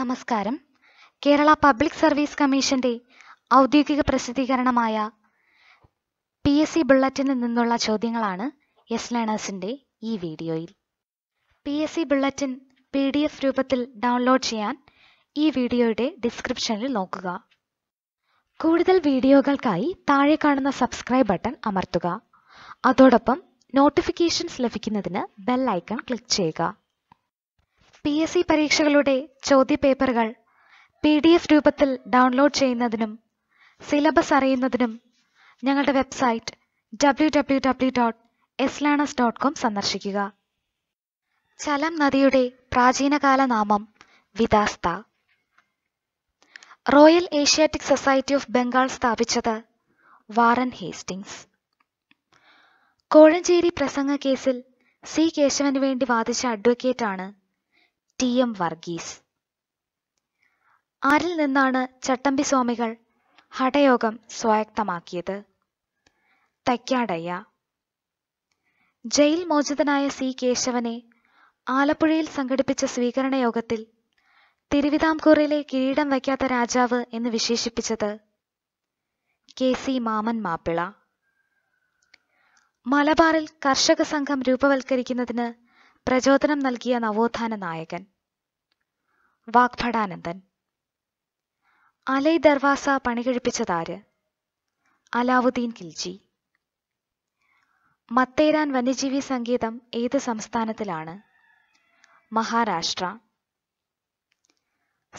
നമസ്കാരം Kerala public service കമ്മീഷന്റെ ഔദ്യോഗിക പ്രസിദ്ധീകരണമായ പി എസ് സി ബുള്ളറ്റിനിൽ നിന്നുള്ള ചോദ്യങ്ങളാണ് എസ് ലേണേഴ്സിന്റെ ഈ വീഡിയോയിൽ P S C bulletin P D F രൂപത്തിൽ ഡൗൺലോഡ് ചെയ്യാൻ ഈ വീഡിയോയുടെ ഡിസ്ക്രിപ്ഷനിൽ നോക്കുക കൂടുതൽ വീഡിയോകൾക്കായി താഴെ കാണുന്ന സബ്സ്ക്രൈബ് ബട്ടൺ അമർത്തുക അതോടൊപ്പം നോട്ടിഫിക്കേഷൻസ് ലഭിക്കുന്നതിന് ബെൽ ഐക്കൺ ക്ലിക്ക് ചെയ്യുക പി എസ് സി പരീക്ഷകളുടെ ചോദ്യപേപ്പറുകൾ പി ഡി എഫ് രൂപത്തിൽ ഡൗൺലോഡ് ചെയ്യുന്നതിനും സിലബസ് അറിയുന്നതിനും ഞങ്ങളുടെ website W W W dot learners dot com സന്ദർശിക്കുക ചലം നദിയുടെ പ്രാചീനകാല നാമം Vitasta Royal Asiatic Society of Bengal സ്ഥാപിച്ചത് വാറൻ ഹേസ്റ്റിങ്സ് കോഴഞ്ചേരി പ്രസംഗ കേസിൽ സി കേശവന് വേണ്ടി വാദിച്ച അഡ്വക്കേറ്റാണ് ടി എം വർഗീസ് ആരിൽ നിന്നാണ് ചട്ടമ്പി സ്വാമികൾ ഹഠയോഗം സ്വായക്തമാക്കിയത് തയ്ക്കാടയ്യ ജയിൽ മോചിതനായ സി കേശവനെ ആലപ്പുഴയിൽ സംഘടിപ്പിച്ച സ്വീകരണ യോഗത്തിൽ തിരുവിതാംകൂറിലെ കിരീടം വയ്ക്കാത്ത രാജാവ് എന്ന് വിശേഷിപ്പിച്ചത് കെ സി മാമൻ മാപ്പിള മലബാറിൽ കർഷക സംഘം രൂപവൽക്കരിക്കുന്നതിന് പ്രചോദനം നൽകിയ നവോത്ഥാന നായകൻ വാഗ്ഭടാനന്ദൻ അലൈ ദർവാസ പണികഴിപ്പിച്ചതാര് അലാവുദ്ദീൻ കിൽജി മത്തേരാൻ വന്യജീവി സംഗീതം ഏത് സംസ്ഥാനത്തിലാണ് മഹാരാഷ്ട്ര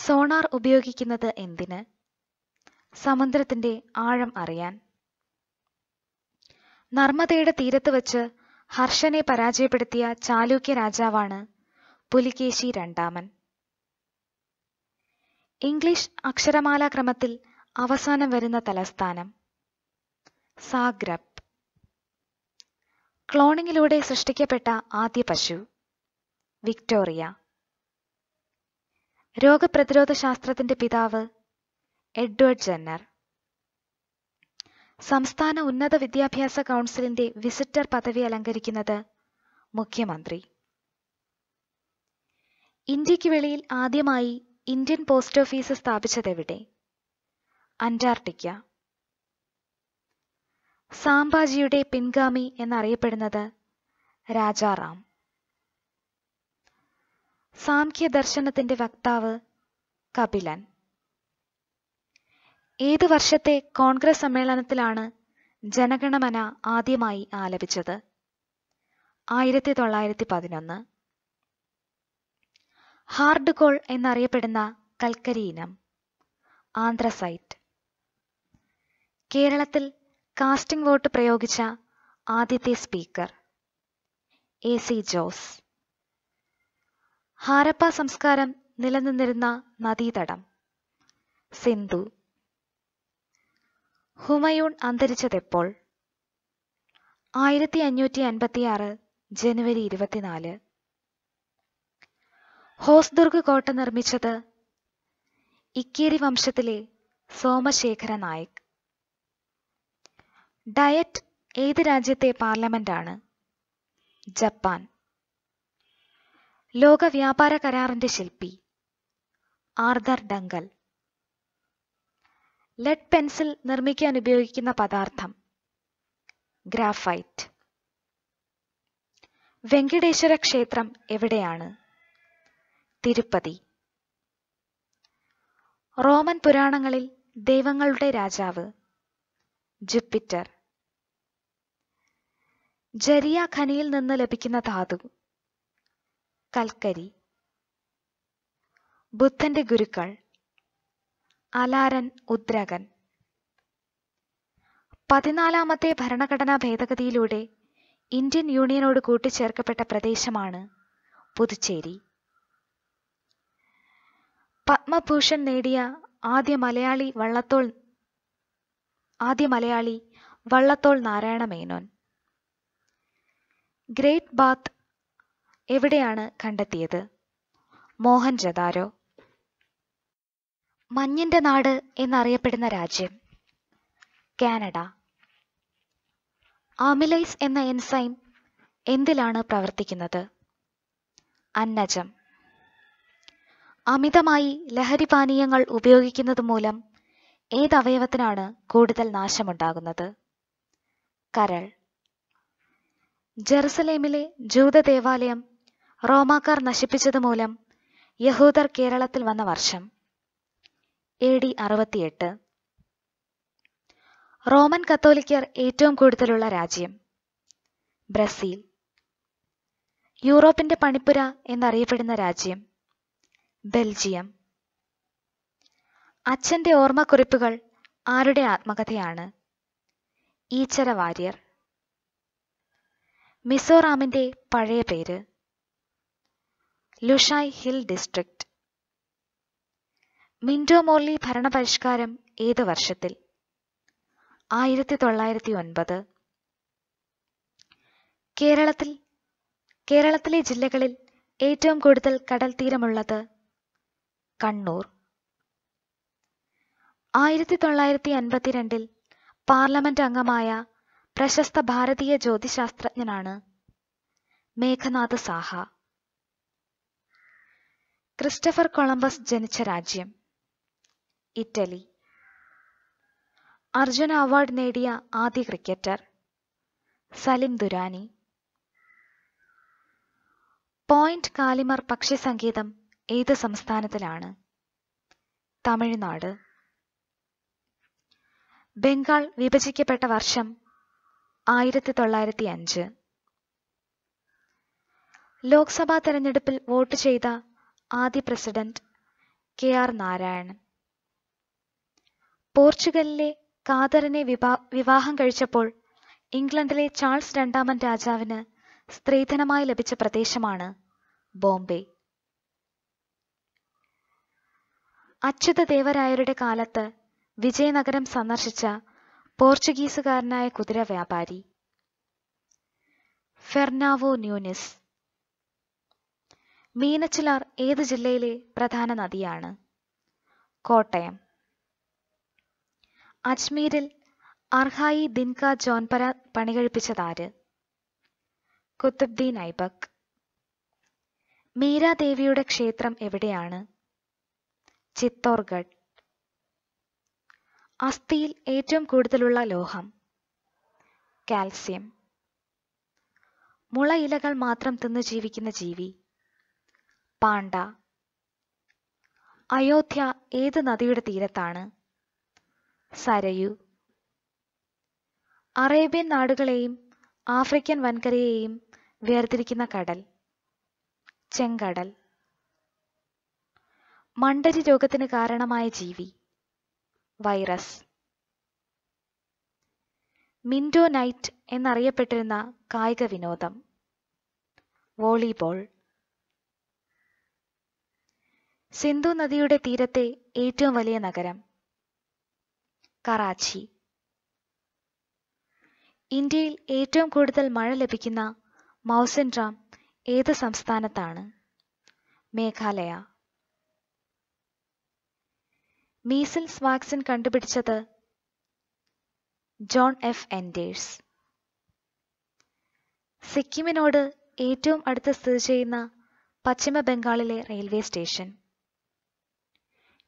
സോണാർ ഉപയോഗിക്കുന്നത് എന്തിന് സമുദ്രത്തിന്റെ ആഴം അറിയാൻ നർമ്മദയുടെ തീരത്ത് വച്ച് ഹർഷനെ പരാജയപ്പെടുത്തിയ ചാലൂക്യ രാജാവാണ് പുലികേശി രണ്ടാമൻ ഇംഗ്ലീഷ് അക്ഷരമാലാ ക്രമത്തിൽ അവസാനം വരുന്ന തലസ്ഥാനം സാഗ്രബ് ക്ലോണിങ്ങിലൂടെ സൃഷ്ടിക്കപ്പെട്ട ആദ്യ പശു വിക്ടോറിയ രോഗപ്രതിരോധ ശാസ്ത്രത്തിന്റെ പിതാവ് എഡ്വേർഡ് ജെന്നർ സംസ്ഥാന ഉന്നത വിദ്യാഭ്യാസ കൗൺസിലിന്റെ വിസിറ്റർ പദവി അലങ്കരിക്കുന്നത് മുഖ്യമന്ത്രി ഇന്ത്യക്ക് വെളിയിൽ ആദ്യമായി ഇന്ത്യൻ പോസ്റ്റ് ഓഫീസ് സ്ഥാപിച്ചതെവിടെ അന്റാർട്ടിക്ക സാംബാജിയുടെ പിൻഗാമി എന്നറിയപ്പെടുന്നത് രാജാറാം സാംഖ്യ ദർശനത്തിന്റെ വക്താവ് കപിലൻ ഏതു വർഷത്തെ കോൺഗ്രസ് സമ്മേളനത്തിലാണ് ജനഗണമന ആദ്യമായി ആലപിച്ചത് ആയിരത്തി തൊള്ളായിരത്തി പതിനൊന്ന് ഹാർഡ് കോൾ എന്നറിയപ്പെടുന്ന കൽക്കരി ഇനം ആന്ധ്രസൈറ്റ് കേരളത്തിൽ കാസ്റ്റിംഗ് വോട്ട് പ്രയോഗിച്ച ആദ്യത്തെ speaker A C Jose Harappa സംസ്കാരം നിലനിന്നിരുന്ന നദീതടം സിന്ധു ഹുമയൂൺ അന്തരിച്ചതെപ്പോൾ ആയിരത്തി അഞ്ഞൂറ്റി അൻപത്തിയാറ് ജനുവരി ഇരുപത്തിനാല് ഹോസ്ദുർഗ് കോട്ട നിർമ്മിച്ചത് ഇക്കേരി വംശത്തിലെ സോമശേഖര നായക് ഡയറ്റ് ഏത് രാജ്യത്തെ പാർലമെന്റാണ് ജപ്പാൻ ലോക വ്യാപാര കരാറിന്റെ ശില്പി ആർദർ ഡങ്കൽ ലെഡ് പെൻസിൽ നിർമ്മിക്കാൻ ഉപയോഗിക്കുന്ന പദാർത്ഥം ഗ്രാഫൈറ്റ് വെങ്കടേശ്വര ക്ഷേത്രം എവിടെയാണ് തിരുപ്പതി റോമൻ പുരാണങ്ങളിൽ ദൈവങ്ങളുടെ രാജാവ് ജുപ്പിറ്റർ ജരിയ ഖനിയിൽ നിന്ന് ലഭിക്കുന്ന ധാതു കൽക്കരി ബുദ്ധന്റെ ഗുരുക്കൾ അലാരൻ ഉദ്രകൻ പതിനാലാമത്തെ ഭരണഘടനാ ഭേദഗതിയിലൂടെ ഇന്ത്യൻ യൂണിയനോട് കൂട്ടിച്ചേർക്കപ്പെട്ട പ്രദേശമാണ് പുതുച്ചേരി പത്മഭൂഷൺ നേടിയ ആദ്യ മലയാളി വള്ളത്തോൾ ആദ്യ മലയാളി വള്ളത്തോൾ നാരായണ മേനോൻ ഗ്രേറ്റ് ബാത്ത് എവിടെയാണ് കണ്ടെത്തിയത് മോഹൻ ജദാരോ മഞ്ഞിന്റെ നാട് എന്നറിയപ്പെടുന്ന രാജ്യം കാനഡ ആമിലൈസ് എന്ന എൻസൈം എന്തിലാണ് പ്രവർത്തിക്കുന്നത് അന്നജം അമിതമായി ലഹരി പാനീയങ്ങൾ ഉപയോഗിക്കുന്നത് മൂലം ഏതവയവത്തിനാണ് കൂടുതൽ നാശമുണ്ടാകുന്നത് കരൾ ജെറുസലേമിലെ ജൂത ദേവാലയം റോമാക്കാർ നശിപ്പിച്ചതുമൂലം യഹൂദർ കേരളത്തിൽ വന്ന വർഷം എ ഡി അറുപത്തിയെട്ട് റോമൻ കത്തോലിക്കർ ഏറ്റവും കൂടുതലുള്ള രാജ്യം ബ്രസീൽ യൂറോപ്പിന്റെ പണിപ്പുര എന്നറിയപ്പെടുന്ന രാജ്യം ബെൽജിയം അച്ഛന്റെ ഓർമ്മക്കുറിപ്പുകൾ ആരുടെ ആത്മകഥയാണ് ഈച്ചര വാര്യർ മിസോറാമിന്റെ പഴയ പേര് Lushai hill district Minto Morley ഭരണപരിഷ്കാരം ഏത് വർഷത്തിൽ ആയിരത്തി തൊള്ളായിരത്തി ഒൻപത് കേരളത്തിൽ കേരളത്തിലെ ജില്ലകളിൽ ഏറ്റവും കൂടുതൽ കടൽ തീരമുള്ളത് കണ്ണൂർ ആയിരത്തി തൊള്ളായിരത്തി അൻപത്തിരണ്ടിൽ പാർലമെന്റ് അംഗമായ പ്രശസ്ത ഭാരതീയ ജ്യോതിശാസ്ത്രജ്ഞനാണ് മേഘനാഥ് സാഹ ക്രിസ്റ്റഫർ കൊളംബസ് ജനിച്ച രാജ്യം ഇറ്റലി അർജുന അവാർഡ് നേടിയ ആദ്യ ക്രിക്കറ്റർ സലിം ദുരാനി പോയിന്റ് കാലിമർ പക്ഷി സംഗീതം ഏത് സംസ്ഥാനത്തിലാണ് തമിഴ്നാട് ബംഗാൾ വിഭജിക്കപ്പെട്ട വർഷം ആയിരത്തി തൊള്ളായിരത്തി അഞ്ച് ലോക്സഭാ തെരഞ്ഞെടുപ്പിൽ വോട്ട് ചെയ്ത ആദ്യ പ്രസിഡന്റ് കെ ആർ നാരായണൻ പോർച്ചുഗലിലെ കാതറിനെ വിവാഹം കഴിച്ചപ്പോൾ ഇംഗ്ലണ്ടിലെ ചാൾസ് രണ്ടാമൻ രാജാവിന് സ്ത്രീധനമായി ലഭിച്ച പ്രദേശമാണ് ബോംബെ അച്യുത ദേവരായരുടെ കാലത്ത് വിജയനഗരം സന്ദർശിച്ച പോർച്ചുഗീസുകാരനായ കുതിര വ്യാപാരി ഫെർണാവോ ന്യൂനിസ് മീനച്ചിലാർ ഏത് ജില്ലയിലെ പ്രധാന നദിയാണ് കോട്ടയം അജ്മീരിൽ അർഹായി ദിൻക ജോൺപര പണികഴിപ്പിച്ചതാര് കുത്തുബ്ദീൻ ഐബക് മീരാദേവിയുടെ ക്ഷേത്രം എവിടെയാണ് ചിത്തോർഗഡ് അസ്ഥിയിൽ ഏറ്റവും കൂടുതലുള്ള ലോഹം കാൽസ്യം മുള ഇലകൾ മാത്രം തിന്നു ജീവിക്കുന്ന ജീവി പാണ്ഡ അയോധ്യ ഏത് നദിയുടെ തീരത്താണ് സരയു അറേബ്യൻ നാടുകളെയും ആഫ്രിക്കൻ വൻകരയെയും വേർതിരിക്കുന്ന കടൽ ചെങ്കടൽ മണ്ടരി രോഗത്തിന് കാരണമായ ജീവി വൈറസ് മിൻഡോ നൈറ്റ് എന്നറിയപ്പെട്ടിരുന്ന കായിക വിനോദം വോളിബോൾ സിന്ധു നദിയുടെ തീരത്തെ ഏറ്റവും വലിയ നഗരം കറാച്ചി ഇന്ത്യയിൽ ഏറ്റവും കൂടുതൽ മഴ ലഭിക്കുന്ന മൗസൻ ഡാം ഏത് സംസ്ഥാനത്താണ് മേഘാലയ മീസിൽസ് വാക്സിൻ കണ്ടുപിടിച്ചത് ജോൺ എഫ് എൻഡേഴ്സ് സിക്കിമിനോട് ഏറ്റവും അടുത്ത് സ്ഥിതി ചെയ്യുന്ന പശ്ചിമ ബംഗാളിലെ റെയിൽവേ സ്റ്റേഷൻ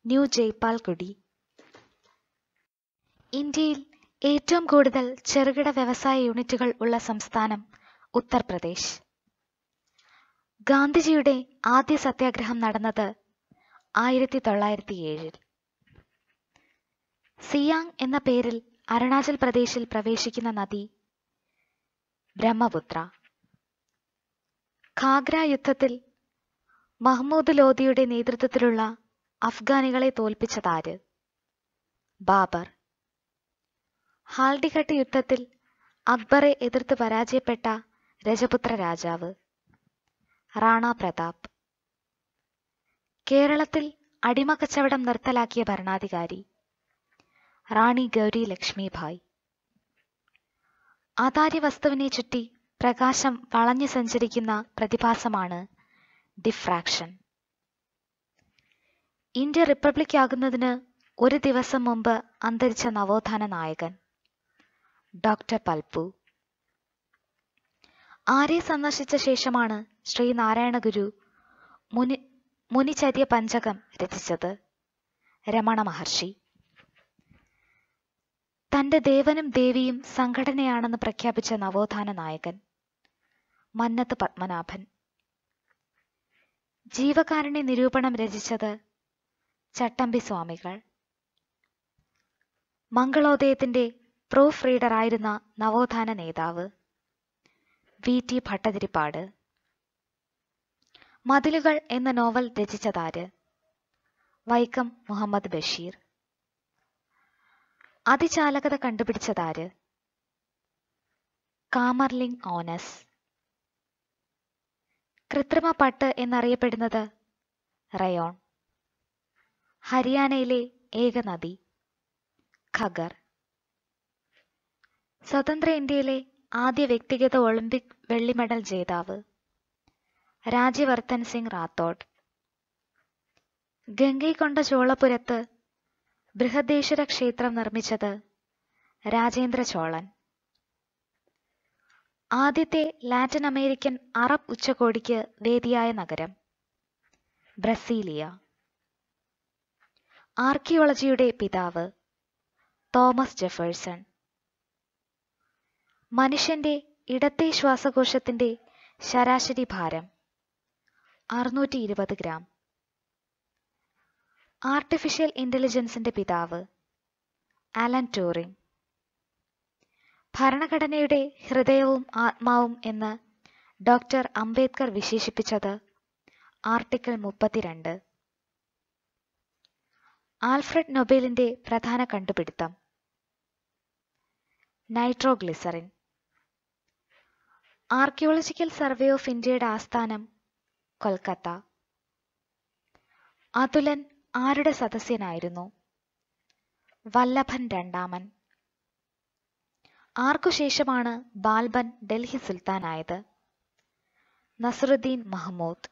ന്യൂ ജയ്പാൽകുടി ഇന്ത്യയിൽ ഏറ്റവും കൂടുതൽ ചെറുകിട വ്യവസായ യൂണിറ്റുകൾ ഉള്ള സംസ്ഥാനം ഉത്തർപ്രദേശ് ഗാന്ധിജിയുടെ ആദ്യ സത്യാഗ്രഹം നടന്നത് ആയിരത്തി തൊള്ളായിരത്തി ഏഴിൽ സിയാങ് എന്ന പേരിൽ അരുണാചൽ പ്രദേശിൽ പ്രവേശിക്കുന്ന നദി ബ്രഹ്മപുത്ര ഖാഗ്ര യുദ്ധത്തിൽ മഹ്മൂദ് ലോധിയുടെ നേതൃത്വത്തിലുള്ള അഫ്ഗാനികളെ തോൽപ്പിച്ചതാര് ബാബർ ഹാൽഡിഘട്ട് യുദ്ധത്തിൽ അക്ബറെ എതിർത്ത് പരാജയപ്പെട്ട രജപുത്ര രാജാവ് റാണ പ്രതാപ് കേരളത്തിൽ അടിമക്കച്ചവടം നിർത്തലാക്കിയ ഭരണാധികാരി റാണി ഗൗരി ലക്ഷ്മിഭായ് ആധാര്യ വസ്തുവിനെ ചുറ്റി പ്രകാശം വളഞ്ഞു സഞ്ചരിക്കുന്ന പ്രതിഭാസമാണ് ഡിഫ്രാക്ഷൻ ഇന്ത്യ റിപ്പബ്ലിക് ആകുന്നതിന് ഒരു ദിവസം മുമ്പ് അന്തരിച്ച നവോത്ഥാന നായകൻ ഡോക്ടർ പൽപ്പു ആരെ സന്ദർശിച്ച ശേഷമാണ് ശ്രീനാരായണ ഗുരു മുനി മുനിചര്യ പഞ്ചകം രചിച്ചത് രമണ മഹർഷി തന്റെ ദേവനും ദേവിയും സംഘടനയാണെന്ന് പ്രഖ്യാപിച്ച നവോത്ഥാന നായകൻ മന്നത്ത് പത്മനാഭൻ ജീവകാരുണ്യ നിരൂപണം രചിച്ചത് ചട്ടമ്പി സ്വാമികൾ മംഗളോദയത്തിന്റെ പ്രൂഫ് റീഡറായിരുന്ന നവോത്ഥാന നേതാവ് വി ടി ഭട്ടതിരിപ്പാട് മതിലുകൾ എന്ന നോവൽ രചിച്ചതാര് വൈക്കം മുഹമ്മദ് ബഷീർ അതിചാലകത കണ്ടുപിടിച്ചതാര് കാമർലിംഗ് ഓനസ് കൃത്രിമ പട്ട് എന്നറിയപ്പെടുന്നത് റയോൺ ഹരിയാനയിലെ ഏക നദി ഖഗർ സ്വതന്ത്ര ഇന്ത്യയിലെ ആദ്യ വ്യക്തിഗത ഒളിമ്പിക് വെള്ളി മെഡൽ ജേതാവ് രാജ്യവർദ്ധൻ സിംഗ് റാത്തോഡ് ഗംഗൈകൊണ്ട ചോളപുരത്ത് ബൃഹദേശ്വര ക്ഷേത്രം നിർമ്മിച്ചത് രാജേന്ദ്ര ചോളൻ ആദ്യത്തെ ലാറ്റിൻ അമേരിക്കൻ അറബ് ഉച്ചകോടിക്ക് വേദിയായ നഗരം ബ്രസീലിയ ആർക്കിയോളജിയുടെ പിതാവ് തോമസ് ജെഫേഴ്സൺ മനുഷ്യന്റെ ഇടത്തെ ശ്വാസകോശത്തിന്റെ ശരാശരി ഭാരം അറുന്നൂറ്റി ഇരുപത് ഗ്രാം ആർട്ടിഫിഷ്യൽ ഇന്റലിജൻസിന്റെ പിതാവ് ആലൻ ടൂറിംഗ് ഭരണഘടനയുടെ ഹൃദയവും ആത്മാവും എന്ന് ഡോക്ടർ അംബേദ്കർ വിശേഷിപ്പിച്ചത് ആർട്ടിക്കിൾ മുപ്പത്തിരണ്ട് ആൽഫ്രഡ് നൊബേലിന്റെ പ്രധാന കണ്ടുപിടുത്തം നൈട്രോഗ്ലിസറിൻ ആർക്കിയോളജിക്കൽ സർവേ ഓഫ് ഇന്ത്യയുടെ ആസ്ഥാനം കൊൽക്കത്ത അതുലൻ ആരുടെ സദസ്യനായിരുന്നു വല്ലഭൻ രണ്ടാമൻ ആർക്കു ശേഷമാണ് ബാൽബൻ ഡൽഹി സുൽത്താനായത് നസറുദ്ദീൻ മഹ്മൂദ്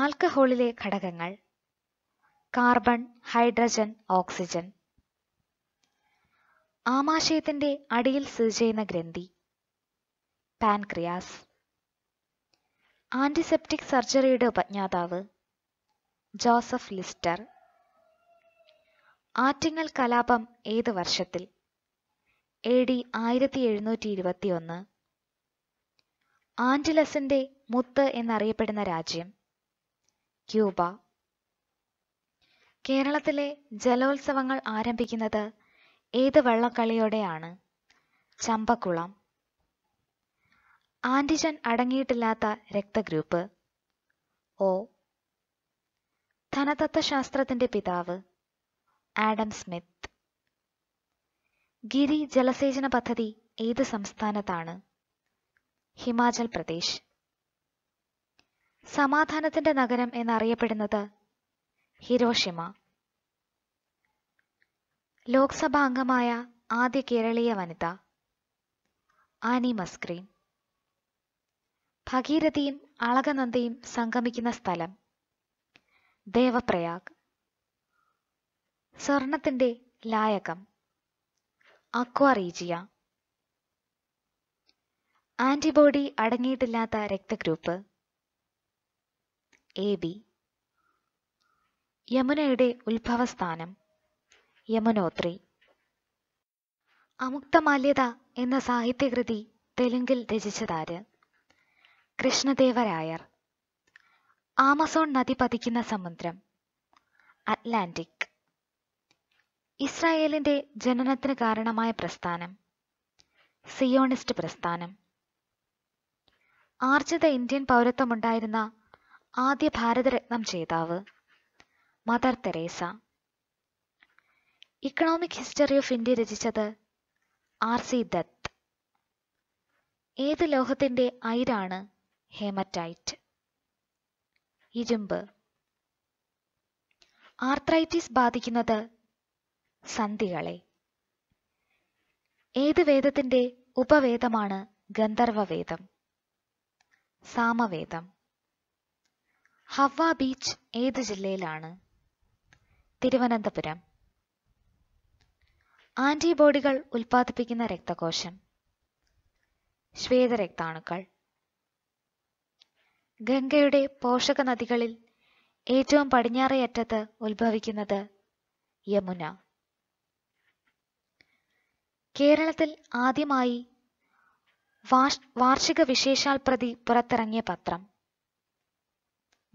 ആൽക്കഹോളിലെ ഘടകങ്ങൾ കാർബൺ ഹൈഡ്രജൻ ഓക്സിജൻ ആമാശയത്തിന്റെ അടിയിൽ സ്ഥിതി ചെയ്യുന്ന ഗ്രന്ഥി പാൻക്രിയാസ് ആൻറ്റിസെപ്റ്റിക് സർജറിയുടെ ഉപജ്ഞാതാവ് ജോസഫ് ലിസ്റ്റർ ആറ്റിങ്ങൽ കലാപം ഏത് വർഷത്തിൽ എ ഡി ആയിരത്തി എഴുന്നൂറ്റി ഇരുപത്തി ഒന്ന് ആൻറ്റിലസിൻ്റെ മുത്ത് എന്നറിയപ്പെടുന്ന രാജ്യം ക്യൂബ കേരളത്തിലെ ജലോത്സവങ്ങൾ ആരംഭിക്കുന്നത് ഏത് വള്ളക്കളിയോടെയാണ് ചമ്പക്കുളം ആന്റിജൻ അടങ്ങിയിട്ടില്ലാത്ത രക്തഗ്രൂപ്പ് ഒ ധനതത്വശാസ്ത്രത്തിന്റെ പിതാവ് ആഡം സ്മിത്ത് ഗിരി ജലസേചന പദ്ധതി ഏത് സംസ്ഥാനത്താണ് ഹിമാചൽ പ്രദേശ് സമാധാനത്തിന്റെ നഗരം എന്നറിയപ്പെടുന്നത് ഹിരോഷിമ ലോക്സഭാ അംഗമായ ആദ്യ കേരളീയ വനിത ആനി മസ്ക്രീൻ ഭഗീരഥിയും അളകനന്ദയും സംഗമിക്കുന്ന സ്ഥലം ദേവപ്രയാഗ് സ്വർണത്തിന്റെ ലായകം അക്വാറീജിയ ആന്റിബോഡി അടങ്ങിയിട്ടില്ലാത്ത രക്തഗ്രൂപ്പ് എ ബി യമുനയുടെ ഉത്ഭവസ്ഥാനം യമുനോത്രി അമുക്തമാല്യത എന്ന സാഹിത്യകൃതി തെലുങ്കിൽ രചിച്ചതാര് കൃഷ്ണദേവരായർ ആമസോൺ നദി പതിക്കുന്ന സമുദ്രം അറ്റ്ലാന്റിക് ഇസ്രായേലിന്റെ ജനനത്തിന് കാരണമായ പ്രസ്ഥാനം സിയോണിസ്റ്റ് പ്രസ്ഥാനം ആർജിത ഇന്ത്യൻ പൗരത്വമുണ്ടായിരുന്ന ആദ്യ ഭാരതരത്നം ജേതാവ് Mother Teresa economic history of India രചിച്ചത് ആർ സി ദത്ത് ഏത് ലോഹത്തിന്റെ ഐരാണ് ഹെമറ്റൈറ്റ് ഇരുമ്പ് ആർത്രൈറ്റിസ് ബാധിക്കുന്നത് സന്ധികളെ ഏത് വേദത്തിന്റെ ഉപവേദമാണ് ഗന്ധർവവേദം സാമവേദം ഹവ ബീച്ച് ഏത് ജില്ലയിലാണ് തിരുവനന്തപുരം ആന്റിബോഡികൾ ഉൽപ്പാദിപ്പിക്കുന്ന രക്തകോശം ശ്വേതരക്താണുക്കൾ ഗംഗയുടെ പോഷക നദികളിൽ ഏറ്റവും പടിഞ്ഞാറേയറ്റത്ത് ഉത്ഭവിക്കുന്നത് യമുന കേരളത്തിൽ ആദ്യമായി വാർഷിക വിശേഷാൽ പ്രതി പുറത്തിറങ്ങിയ പത്രം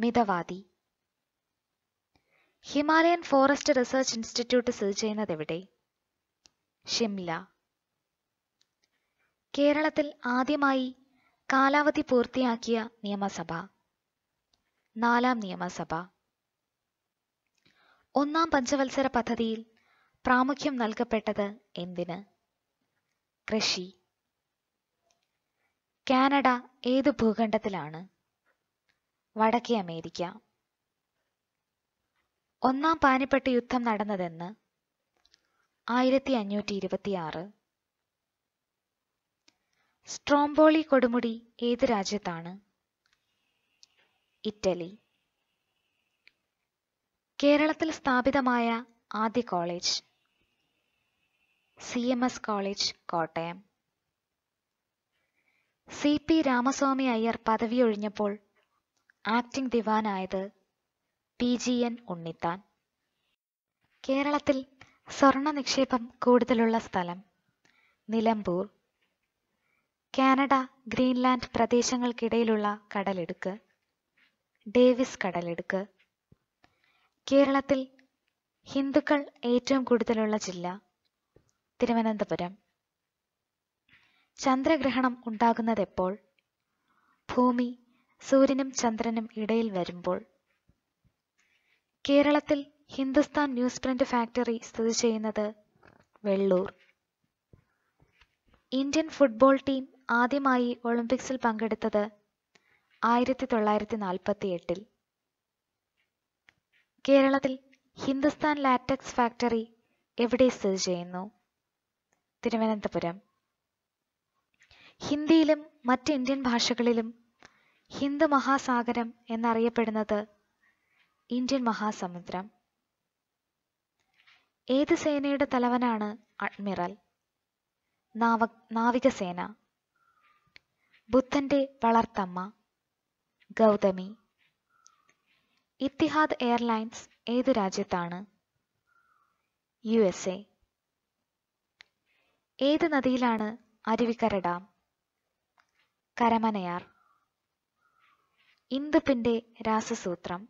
Mithavadi Himalayan forest research institute സ്ഥിതി ചെയ്യുന്നത് എവിടെ ഷിംല കേരളത്തിൽ ആദ്യമായി കാലാവധി പൂർത്തിയാക്കിയ നിയമസഭ നാലാം നിയമസഭ ഒന്നാം പഞ്ചവത്സര പദ്ധതിയിൽ പ്രാമുഖ്യം നൽകപ്പെട്ടത് എന്തിന് കൃഷി കാനഡ ഏത് ഭൂഖണ്ഡത്തിലാണ് വടക്കേ അമേരിക്ക ഒന്നാം പാനിപ്പെട്ട് യുദ്ധം നടന്നതെന്ന് ആയിരത്തി അഞ്ഞൂറ്റി ഇരുപത്തിയാറ് സ്ട്രോംബോളി കൊടുമുടി ഏത് രാജ്യത്താണ് ഇറ്റലി കേരളത്തിൽ സ്ഥാപിതമായ ആദ്യ college C M S college Kottayam C P Ramaswami Iyer പദവി ഒഴിഞ്ഞപ്പോൾ ആക്ടിംഗ് ദിവാനായത് പി ജി എൻ ഉണ്ണിത്താൻ കേരളത്തിൽ സ്വർണ നിക്ഷേപം കൂടുതലുള്ള സ്ഥലം നിലമ്പൂർ കാനഡ ഗ്രീൻലാൻഡ് പ്രദേശങ്ങൾക്കിടയിലുള്ള കടലെടുക്ക് ഡേവിസ് കടലെടുക്ക് കേരളത്തിൽ ഹിന്ദുക്കൾ ഏറ്റവും കൂടുതലുള്ള ജില്ല തിരുവനന്തപുരം ചന്ദ്രഗ്രഹണം എപ്പോൾ ഭൂമി സൂര്യനും ചന്ദ്രനും ഇടയിൽ വരുമ്പോൾ കേരളത്തിൽ ഹിന്ദുസ്ഥാൻ ന്യൂസ് പ്രിന്റ് ഫാക്ടറി സ്ഥിതി ചെയ്യുന്നത് വെള്ളൂർ ഇന്ത്യൻ ഫുട്ബോൾ ടീം ആദ്യമായി ഒളിമ്പിക്സിൽ പങ്കെടുത്തത് ആയിരത്തി തൊള്ളായിരത്തി നാൽപ്പത്തി എട്ടിൽ കേരളത്തിൽ ഹിന്ദുസ്ഥാൻ ലാറ്റക്സ് ഫാക്ടറി എവിടെ സ്ഥിതി ചെയ്യുന്നു തിരുവനന്തപുരം ഹിന്ദിയിലും മറ്റ് ഇന്ത്യൻ ഭാഷകളിലും ഹിന്ദു മഹാസാഗരം എന്നറിയപ്പെടുന്നത് ഇന്ത്യൻ മഹാസമുദ്രം ഏത് സേനയുടെ തലവനാണ് അഡ്മിറൽ നാവ നാവികസേന ബുദ്ധന്റെ വളർത്തമ്മ ഗൗതമി ഇത്തിഹാദ് എയർലൈൻസ് ഏത് രാജ്യത്താണ് യു എസ് എ ഏത് നദിയിലാണ് അരുവിക്കര ഡാം കരമനയാർ ഇന്ദുപ്പിന്റെ രാസസൂത്രം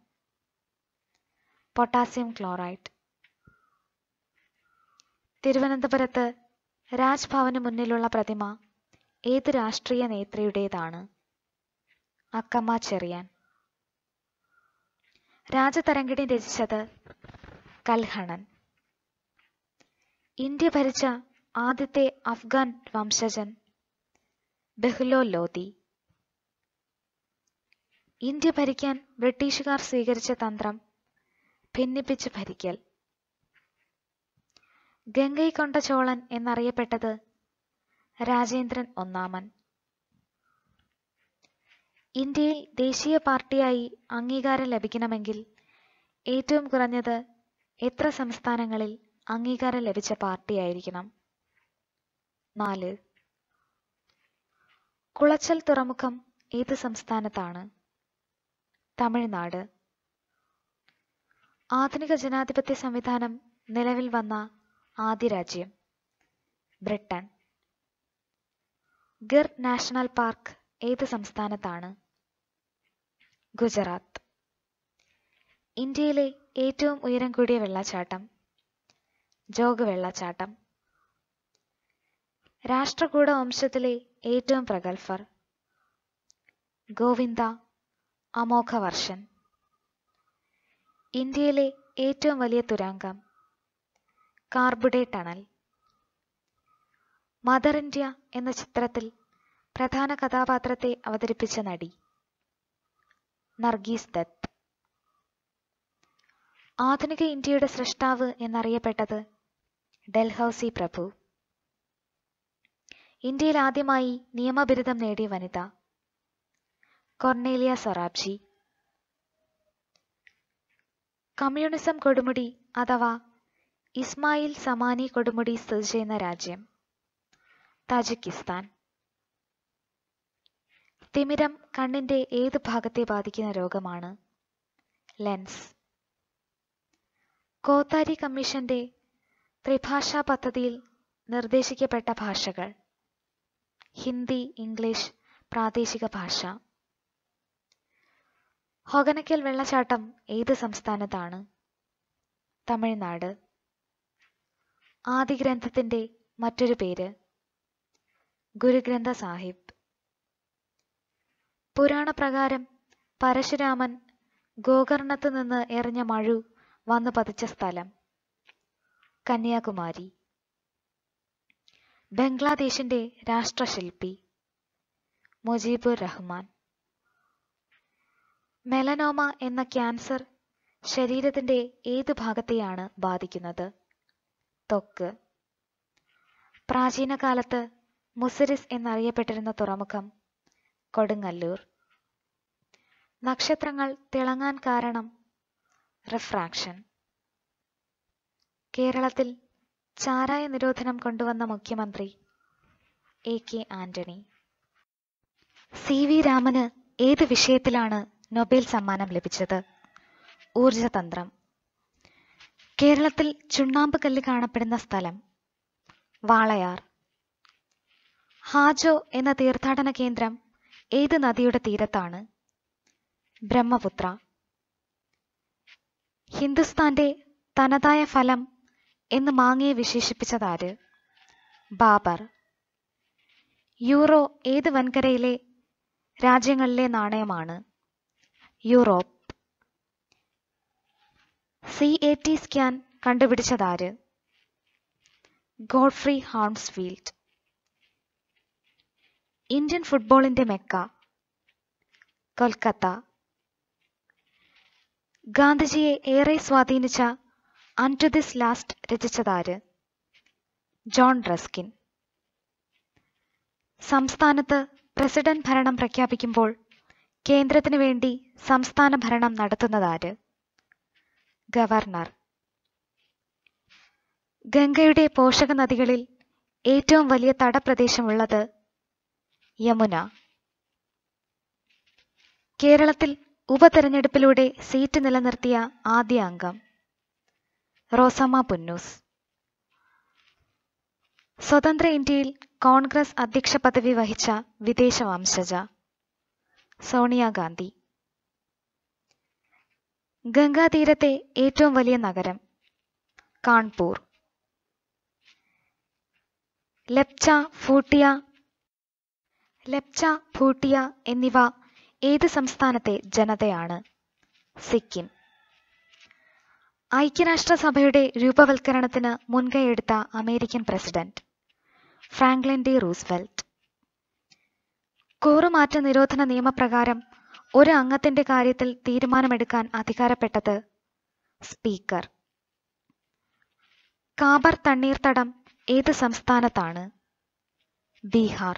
പൊട്ടാസ്യം ക്ലോറൈഡ് തിരുവനന്തപുരത്ത് രാജ്ഭവന് മുന്നിലുള്ള പ്രതിമ ഏത് രാഷ്ട്രീയ നേത്രയുടേതാണ് അക്കമ്മ ചെറിയാൻ രാജതരങ്കിണി രചിച്ചത് കൽഹണൻ ഇന്ത്യ ഭരിച്ച ആദ്യത്തെ അഫ്ഗാൻ വംശജൻ ബഹ്ലോ ലോധി ഇന്ത്യ ഭരിക്കാൻ ബ്രിട്ടീഷുകാർ സ്വീകരിച്ച തന്ത്രം ഭിന്നിപ്പിച്ച് ഭരിക്കൽ ഗംഗൈക്കൊണ്ട ചോളൻ എന്നറിയപ്പെട്ടത് രാജേന്ദ്രൻ ഒന്നാമൻ ഇന്ത്യയിൽ ദേശീയ പാർട്ടിയായി അംഗീകാരം ലഭിക്കണമെങ്കിൽ ഏറ്റവും കുറഞ്ഞത് എത്ര സംസ്ഥാനങ്ങളിൽ അംഗീകാരം ലഭിച്ച പാർട്ടിയായിരിക്കണം നാല് കുളച്ചൽ തുറമുഖം ഏത് സംസ്ഥാനത്താണ് തമിഴ്നാട് ആധുനിക ജനാധിപത്യ സംവിധാനം നിലവിൽ വന്ന ആദ്യ രാജ്യം ബ്രിട്ടൻ ഗിർ നാഷണൽ പാർക്ക് ഏത് സംസ്ഥാനത്താണ് ഗുജറാത്ത് ഇന്ത്യയിലെ ഏറ്റവും ഉയരം കൂടിയ വെള്ളച്ചാട്ടം ജോഗ് വെള്ളച്ചാട്ടം രാഷ്ട്രകൂട വംശത്തിലെ ഏറ്റവും പ്രഗത്ഭർ ഗോവിന്ദ അമോഘവർഷൻ ഇന്ത്യയിലെ ഏറ്റവും വലിയ തുരാങ്കം കാർബുഡേ ടണൽ മദർ ഇന്ത്യ എന്ന ചിത്രത്തിൽ പ്രധാന കഥാപാത്രത്തെ അവതരിപ്പിച്ച നടി നർഗീസ് ദത്ത് ആധുനിക ഇന്ത്യയുടെ സൃഷ്ടാവ് എന്നറിയപ്പെട്ടത് ഡൽഹൌസി പ്രഭു ഇന്ത്യയിൽ ആദ്യമായി നിയമബിരുദം നേടിയ വനിത കൊർണേലിയ സൊറാബ്ജി കമ്മ്യൂണിസം കൊടുമുടി അഥവാ ഇസ്മായിൽ സമാനി കൊടുമുടി സ്ഥിതി ചെയ്യുന്ന രാജ്യം താജിക്കിസ്ഥാൻ തിമിരം കണ്ണിന്റെ ഏത് ഭാഗത്തെ ബാധിക്കുന്ന രോഗമാണ് ലെൻസ് കോത്താരി കമ്മീഷന്റെ ത്രിഭാഷാ പദ്ധതിയിൽ നിർദ്ദേശിക്കപ്പെട്ട ഭാഷകൾ ഹിന്ദി ഇംഗ്ലീഷ് പ്രാദേശിക ഭാഷ ഹൊഗനക്കൽ വെള്ളച്ചാട്ടം ഏത് സംസ്ഥാനത്താണ് തമിഴ്നാട് ആദിഗ്രന്ഥത്തിന്റെ മറ്റൊരു പേര് ഗുരുഗ്രന്ഥ സാഹിബ് പുരാണപ്രകാരം പരശുരാമൻ ഗോകർണത്ത് നിന്ന് എറിഞ്ഞ മഴു വന്നു പതിച്ച സ്ഥലം കന്യാകുമാരി ബംഗ്ലാദേശിന്റെ രാഷ്ട്രശില്പി മുജീബുർ റഹ്മാൻ മെലനോമ എന്ന ക്യാൻസർ ശരീരത്തിന്റെ ഏത് ഭാഗത്തെയാണ് ബാധിക്കുന്നത് ത്വക്ക് പ്രാചീന കാലത്ത് മുസിരിസ് എന്നറിയപ്പെട്ടിരുന്ന തുറമുഖം കൊടുങ്ങല്ലൂർ നക്ഷത്രങ്ങൾ തിളങ്ങാൻ കാരണം റിഫ്രാക്ഷൻ കേരളത്തിൽ ചാരായ നിരോധനം കൊണ്ടുവന്ന മുഖ്യമന്ത്രി A K Antony C V രാമന് ഏത് വിഷയത്തിലാണ് നൊബേൽ സമ്മാനം ലഭിച്ചത് ഊർജതന്ത്രം കേരളത്തിൽ ചുണ്ണാമ്പ് കല്ല് കാണപ്പെടുന്ന സ്ഥലം വാളയാർ ഹാജോ എന്ന തീർത്ഥാടന കേന്ദ്രം ഏത് നദിയുടെ തീരത്താണ് ബ്രഹ്മപുത്ര ഹിന്ദുസ്ഥാന്റെ തനതായ ഫലം എന്ന് മാങ്ങയെ വിശേഷിപ്പിച്ചതാര് ബാബർ യൂറോ ഏത് വൻകരയിലെ രാജ്യങ്ങളിലെ നാണയമാണ് Europe C A T scan കണ്ടുപിടിച്ചതാര് ഗോഡ്ഫ്രി ഹാർംസ്ഫീൽഡ് ഇന്ത്യൻ ഫുട്ബോളിന്റെ മെക്ക കൊൽക്കത്ത ഗാന്ധിജിയെ ഏറെ സ്വാധീനിച്ച അൻറ്റു ദിസ് ലാസ്റ്റ് രചിച്ചതാര് ജോൺ റസ്കിൻ സംസ്ഥാനത്ത് പ്രസിഡന്റ് ഭരണം പ്രഖ്യാപിക്കുമ്പോൾ കേന്ദ്രത്തിനു വേണ്ടി സംസ്ഥാന ഭരണം നടത്തുന്നതാര് ഗവർണർ ഗംഗയുടെ പോഷക നദികളിൽ ഏറ്റവും വലിയ തടപ്രദേശമുള്ളത് യമുന കേരളത്തിൽ ഉപതെരഞ്ഞെടുപ്പിലൂടെ സീറ്റ് നിലനിർത്തിയ ആദ്യ അംഗം റോസമ്മ പുന്നൂസ് സ്വതന്ത്ര ഇന്ത്യയിൽ കോൺഗ്രസ് അധ്യക്ഷ പദവി വഹിച്ച വിദേശ വംശജ സോണിയാഗാന്ധി ഗംഗാതീരത്തെ ഏറ്റവും വലിയ നഗരം കാൺപൂർ ലെപ്ച ഫൂട്ടിയ ലെപ്ച ഭൂട്ടിയ എന്നിവ ഏത് സംസ്ഥാനത്തെ ജനതയാണ് സിക്കിം ഐക്യരാഷ്ട്രസഭയുടെ രൂപവൽക്കരണത്തിന് മുൻകൈയെടുത്ത American president Franklin D Roosevelt കൂറുമാറ്റ നിരോധന നിയമപ്രകാരം ഒരു അംഗത്തിന്റെ കാര്യത്തിൽ തീരുമാനമെടുക്കാൻ അധികാരപ്പെട്ടത് സ്പീക്കർ കാബർ തണ്ണീർത്തടം ഏത് സംസ്ഥാനത്താണ് ബീഹാർ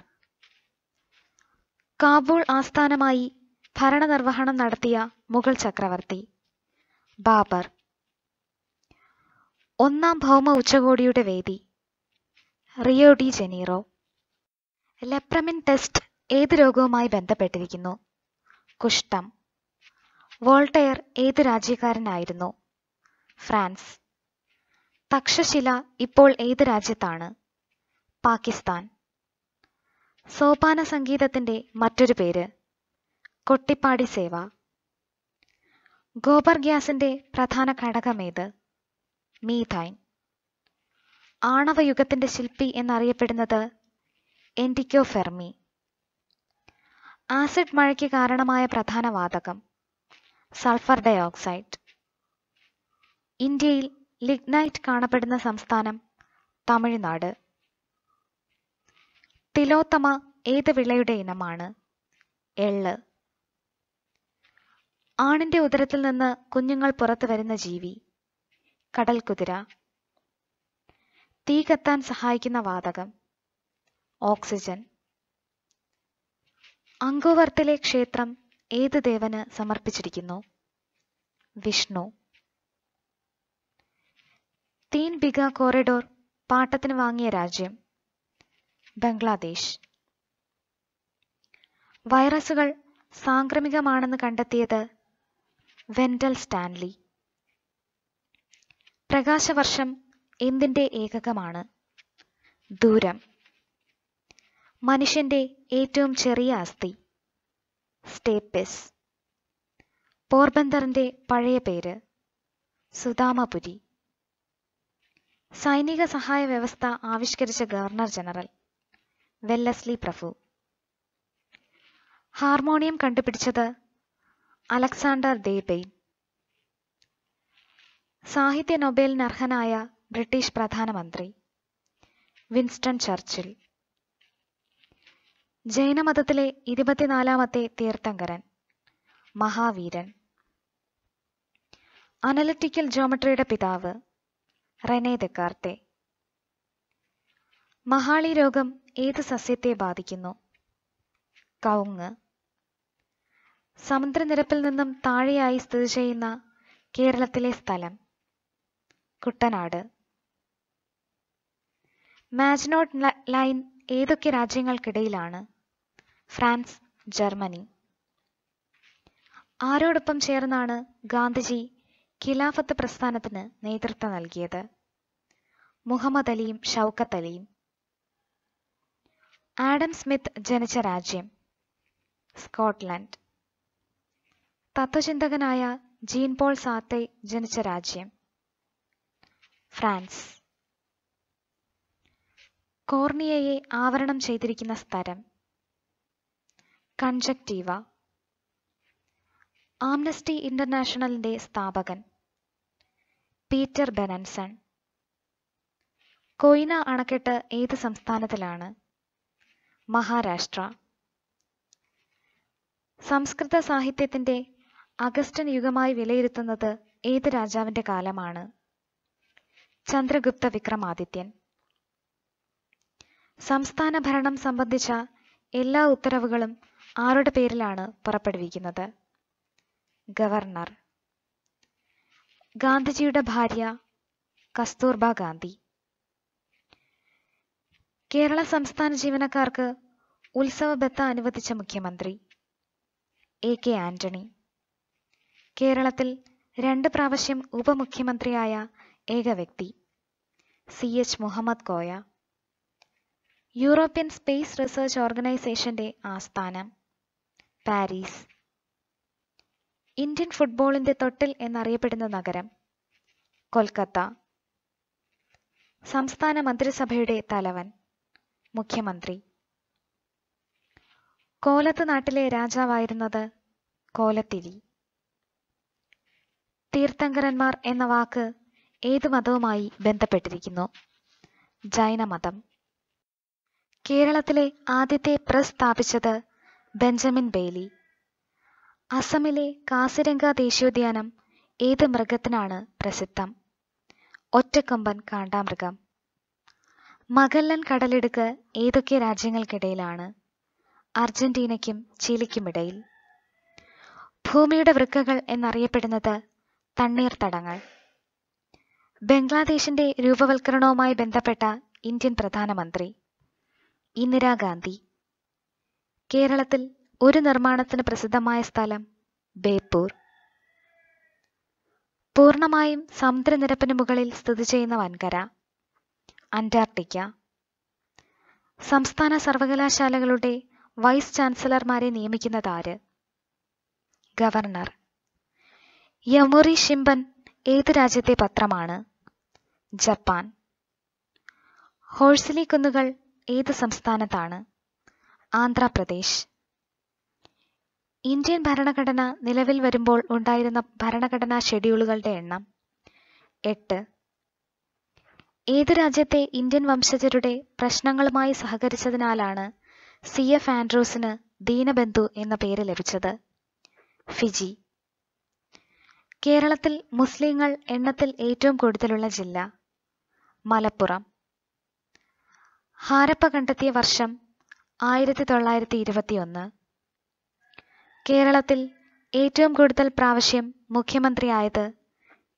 കാബൂൾ ആസ്ഥാനമായി ഭരണനിർവഹണം നടത്തിയ മുഗൾ ചക്രവർത്തി ബാബർ ഒന്നാം ഭൗമ ഉച്ചകോടിയുടെ വേദി Rio de Janeiro lepromin test ഏത് രോഗവുമായി ബന്ധപ്പെട്ടിരിക്കുന്നു കുഷ്ഠം വോൾട്ടയർ ഏത് രാജ്യക്കാരനായിരുന്നു ഫ്രാൻസ് തക്ഷശില ഇപ്പോൾ ഏത് രാജ്യത്താണ് പാകിസ്ഥാൻ സോപാന സംഗീതത്തിൻ്റെ മറ്റൊരു പേര് കൊട്ടിപ്പാടി സേവ ഗോബർ ഗ്യാസിൻ്റെ പ്രധാന ഘടകമേത് മീഥൈൻ ആണവയുഗത്തിൻ്റെ ശില്പി എന്നറിയപ്പെടുന്നത് എൻഡിക്കോ ഫെർമി ആസിഡ് മഴയ്ക്ക് കാരണമായ പ്രധാന വാതകം സൾഫർ ഡൈ ഓക്സൈഡ് ഇന്ത്യയിൽ ലിഗ്നൈറ്റ് കാണപ്പെടുന്ന സംസ്ഥാനം തമിഴ്നാട് തിലോത്തമ ഏത് വിളയുടെ ഇനമാണ് എള്ള് ആണിന്റെ ഉദരത്തിൽ നിന്ന് കുഞ്ഞുങ്ങൾ പുറത്തു വരുന്ന ജീവി കടൽകുതിര തീ കത്താൻ സഹായിക്കുന്ന വാതകം ഓക്സിജൻ അങ്കോവർത്തിലെ ക്ഷേത്രം ഏത് ദേവന് സമർപ്പിച്ചിരിക്കുന്നു വിഷ്ണു തീൻ ബിഗ കോറിഡോർ പാട്ടത്തിന് വാങ്ങിയ രാജ്യം ബംഗ്ലാദേശ് വൈറസുകൾ സാംക്രമികമാണെന്ന് കണ്ടെത്തിയത് വെൻഡൽ സ്റ്റാൻലി പ്രകാശവർഷം എന്തിൻ്റെ ഏകകമാണ് ദൂരം മനുഷ്യൻ്റെ ഏറ്റവും ചെറിയ അസ്ഥി സ്റ്റേപ്പിസ് പോർബന്തറിൻ്റെ പഴയ പേര് സുദാമപുരി സൈനിക സഹായ വ്യവസ്ഥ ആവിഷ്കരിച്ച ഗവർണർ ജനറൽ വെല്ലസ്ലി പ്രഭു ഹാർമോണിയം കണ്ടുപിടിച്ചത് അലക്സാണ്ടർ ദേബെയ്ൻ സാഹിത്യ നൊബേലിന് അർഹനായ ബ്രിട്ടീഷ് പ്രധാനമന്ത്രി വിൻസ്റ്റൺ ചർച്ചിൽ ജൈനമതത്തിലെ ഇരുപത്തിനാലാമത്തെ തീർത്ഥങ്കരൻ മഹാവീരൻ അനലറ്റിക്കൽ ജോമട്രിയുടെ പിതാവ് റെനേ ദക്കാർത്തെ മഹാളി രോഗം ഏത് സസ്യത്തെ ബാധിക്കുന്നു കവുങ്ങ് സമുദ്രനിരപ്പിൽ നിന്നും താഴെയായി സ്ഥിതി ചെയ്യുന്ന കേരളത്തിലെ സ്ഥലം കുട്ടനാട് മാജ്നോട്ട് ലൈൻ ഏതൊക്കെ രാജ്യങ്ങൾക്കിടയിലാണ് ഫ്രാൻസ് ജർമ്മനി ആരോടൊപ്പം ചേർന്നാണ് ഗാന്ധിജി ഖിലാഫത്ത് പ്രസ്ഥാനത്തിന് നേതൃത്വം നൽകിയത് മുഹമ്മദ് അലിയും ഷൗക്കത്ത് അലിയും ആഡം സ്മിത്ത് ജനിച്ച രാജ്യം സ്കോട്ട്ലൻഡ് തത്വചിന്തകനായ ജീൻ പോൾ സാത്തെ ജനിച്ച രാജ്യം ഫ്രാൻസ് കോർണിയയെ ആവരണം ചെയ്തിരിക്കുന്ന സ്ഥലം കൺജക്റ്റീവ ആംനസ്റ്റി ഇന്റർനാഷണലിന്റെ സ്ഥാപകൻ പീറ്റർ ബെനൻസൺ കൊയ്ന അണക്കെട്ട് ഏത് സംസ്ഥാനത്തിലാണ് മഹാരാഷ്ട്ര സംസ്കൃത സാഹിത്യത്തിൻ്റെ അഗസ്റ്റൻ യുഗമായി വിലയിരുത്തുന്നത് ഏത് രാജാവിൻ്റെ കാലമാണ് ചന്ദ്രഗുപ്ത വിക്രമാദിത്യൻ സംസ്ഥാന ഭരണം സംബന്ധിച്ച എല്ലാ ഉത്തരവുകളും ആരുടെ പേരിലാണ് പുറപ്പെടുവിക്കുന്നത് ഗവർണർ ഗാന്ധിജിയുടെ ഭാര്യ കസ്തൂർബ ഗാന്ധി കേരള സംസ്ഥാന ജീവനക്കാർക്ക് ഉത്സവ ബത്ത അനുവദിച്ച മുഖ്യമന്ത്രി എ കെ ആന്റണി കേരളത്തിൽ രണ്ട് പ്രാവശ്യം ഉപമുഖ്യമന്ത്രിയായ ഏക വ്യക്തി C H Muhammad Koya European space research ഓർഗനൈസേഷന്റെ ആസ്ഥാനം പാരീസ് ഇന്ത്യൻ ഫുട്ബോളിന്റെ തൊട്ടിൽ എന്നറിയപ്പെടുന്ന നഗരം കൊൽക്കത്ത സംസ്ഥാന മന്ത്രിസഭയുടെ തലവൻ മുഖ്യമന്ത്രി കോലത്ത് നാട്ടിലെ രാജാവായിരുന്നത് കോലത്തിരി തീർത്ഥങ്കരന്മാർ എന്ന വാക്ക് ഏത് മതവുമായി ബന്ധപ്പെട്ടിരിക്കുന്നു ജൈനമതം കേരളത്തിലെ ആദ്യത്തെ പ്രസ് സ്ഥാപിച്ചത് ബെഞ്ചമിൻ ബെയ്ലി അസമിലെ കാസിരംഗ ദേശീയോദ്യാനം ഏത് മൃഗത്തിനാണ് പ്രസിദ്ധം ഒറ്റക്കൊമ്പൻ കാണ്ടാമൃഗം മഗല്ലൻ കടലിടുക്ക് ഏതൊക്കെ രാജ്യങ്ങൾക്കിടയിലാണ് അർജന്റീനയ്ക്കും ചിലിക്കുമിടയിൽ ഭൂമിയുടെ വൃക്കകൾ എന്നറിയപ്പെടുന്നത് തണ്ണീർത്തടങ്ങൾ ബംഗ്ലാദേശിന്റെ രൂപവൽക്കരണവുമായി ബന്ധപ്പെട്ട ഇന്ത്യൻ പ്രധാനമന്ത്രി ഇന്ദിരാഗാന്ധി കേരളത്തിൽ ഒരു നിർമ്മാണത്തിന് പ്രസിദ്ധമായ സ്ഥലം ബേപ്പൂർ പൂർണ്ണമായും സമുദ്രനിരപ്പിന് മുകളിൽ സ്ഥിതി ചെയ്യുന്ന വൻകര അന്റാർട്ടിക്ക സംസ്ഥാന സർവകലാശാലകളുടെ വൈസ് ചാൻസലർമാരെ നിയമിക്കുന്നത് ആര് ഗവർണർ യമുറി ഷിംബൻ ഏത് രാജ്യത്തെ പത്രമാണ് ജപ്പാൻ ഹോഴ്സിലി കുന്നുകൾ ഏത് സംസ്ഥാനത്താണ് ആന്ധ്രാപ്രദേശ് ഇന്ത്യൻ ഭരണഘടന നിലവിൽ വരുമ്പോൾ ഉണ്ടായിരുന്ന ഭരണഘടനാ ഷെഡ്യൂളുകളുടെ എണ്ണം എട്ട് ഏത് രാജ്യത്തെ ഇന്ത്യൻ വംശജരുടെ പ്രശ്നങ്ങളുമായി സഹകരിച്ചതിനാലാണ് സി എഫ് ആൻഡ്രൂസിന് ദീനബന്ധു എന്ന പേര് ലഭിച്ചത് ഫിജി കേരളത്തിൽ മുസ്ലിങ്ങൾ എണ്ണത്തിൽ ഏറ്റവും കൂടുതലുള്ള ജില്ല മലപ്പുറം ഹാരപ്പ കണ്ടെത്തിയ വർഷം ആയിരത്തി തൊള്ളായിരത്തി ഇരുപത്തിയൊന്ന് കേരളത്തിൽ ഏറ്റവും കൂടുതൽ പ്രാവശ്യം മുഖ്യമന്ത്രിയായത്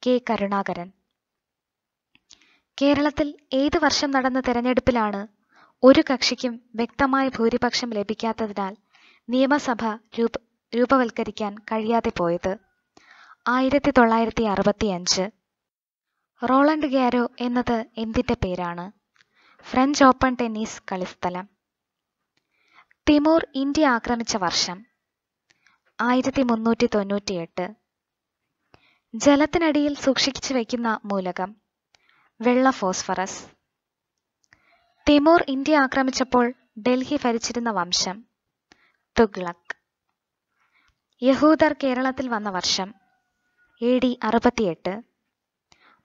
കെ കരുണാകരൻ കേരളത്തിൽ ഏതു വർഷം നടന്ന തെരഞ്ഞെടുപ്പിലാണ് ഒരു കക്ഷിക്കും വ്യക്തമായ ഭൂരിപക്ഷം ലഭിക്കാത്തതിനാൽ നിയമസഭ രൂപ രൂപവൽക്കരിക്കാൻ കഴിയാതെ പോയത് ആയിരത്തി തൊള്ളായിരത്തി അഞ്ച് റോളണ്ട് ഗ്യാരോ എന്നത് എന്തിൻ്റെ പേരാണ് ഫ്രഞ്ച് ഓപ്പൺ ടെന്നീസ് കളിസ്ഥലം തിമൂർ ഇന്ത്യ ആക്രമിച്ച വർഷം ആയിരത്തി മുന്നൂറ്റി തൊണ്ണൂറ്റിയെട്ട് ജലത്തിനടിയിൽ സൂക്ഷിച്ചു വയ്ക്കുന്ന മൂലകം വെള്ള ഫോസ്ഫറസ് തിമൂർ ഇന്ത്യ ആക്രമിച്ചപ്പോൾ ഡൽഹി ഭരിച്ചിരുന്ന വംശം തുഗ്ലക് യഹൂദർ കേരളത്തിൽ വന്ന വർഷം എ ഡി അറുപത്തിയെട്ട്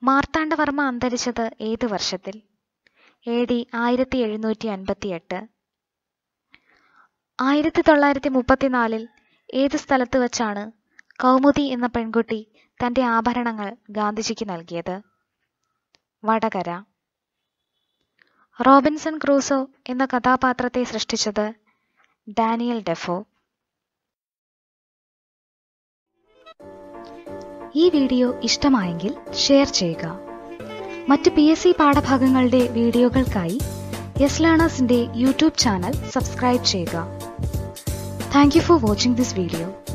മാർത്താണ്ഡവർമ്മ അന്തരിച്ചത് ഏത് വർഷത്തിൽ എ ഡി ആയിരത്തി എഴുന്നൂറ്റി അൻപത്തിയെട്ട് ആയിരത്തി തൊള്ളായിരത്തി മുപ്പത്തിനാലിൽ ഏത് സ്ഥലത്ത് വച്ചാണ് കൗമുദി എന്ന പെൺകുട്ടി തന്റെ ആഭരണങ്ങൾ ഗാന്ധിജിക്ക് നൽകിയത് വടകര റോബിൻസൺ ക്രൂസോ എന്ന കഥാപാത്രത്തെ സൃഷ്ടിച്ചത് ഡാനിയൽ ഡെഫോ ഈ വീഡിയോ ഇഷ്ടമായെങ്കിൽ ഷെയർ ചെയ്യുക മറ്റ് പി എസ് സി പാഠഭാഗങ്ങളുടെ വീഡിയോകൾക്കായി യെസ് ലേണേഴ്സിന്റെ യൂട്യൂബ് ചാനൽ സബ്സ്ക്രൈബ് ചെയ്യുക thank you for watching this video